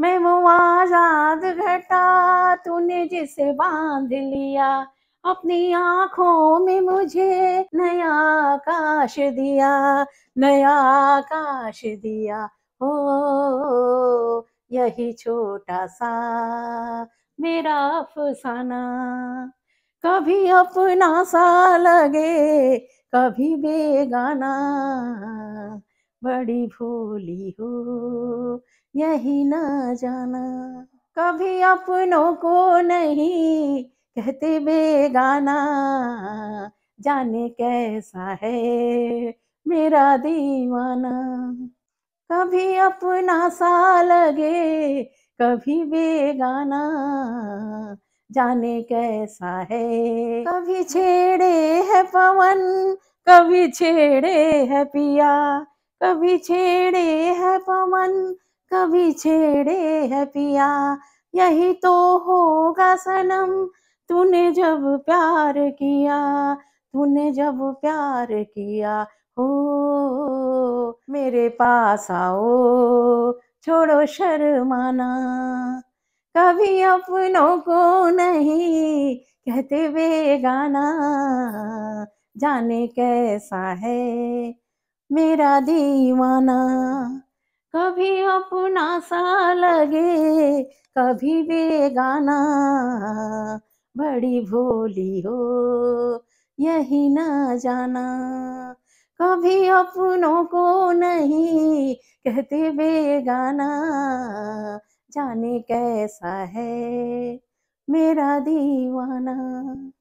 मैं वो आजाद घटा तूने जिसे बांध लिया अपनी आंखों में मुझे नया आकाश दिया नया आकाश दिया हो यही छोटा सा मेरा अफसाना कभी अपना सा लगे कभी बेगाना बड़ी भोली हो यही ना जाना कभी अपनों को नहीं कहते बेगाना जाने कैसा है मेरा दीवाना कभी अपना सा लगे कभी बेगाना जाने कैसा है कभी छेड़े है पवन कभी छेड़े है पिया कभी छेड़े है पवन कभी छेड़े है पिया यही तो होगा सनम तूने जब प्यार किया तूने जब प्यार किया हो मेरे पास आओ छोड़ो शर्माना कभी अपनों को नहीं कहते गाना जाने कैसा है मेरा दीवाना कभी अपना सा लगे कभी बेगाना बड़ी भोली हो यही ना जाना कभी अपनों को नहीं कहते बेगाना जाने कैसा है मेरा दीवाना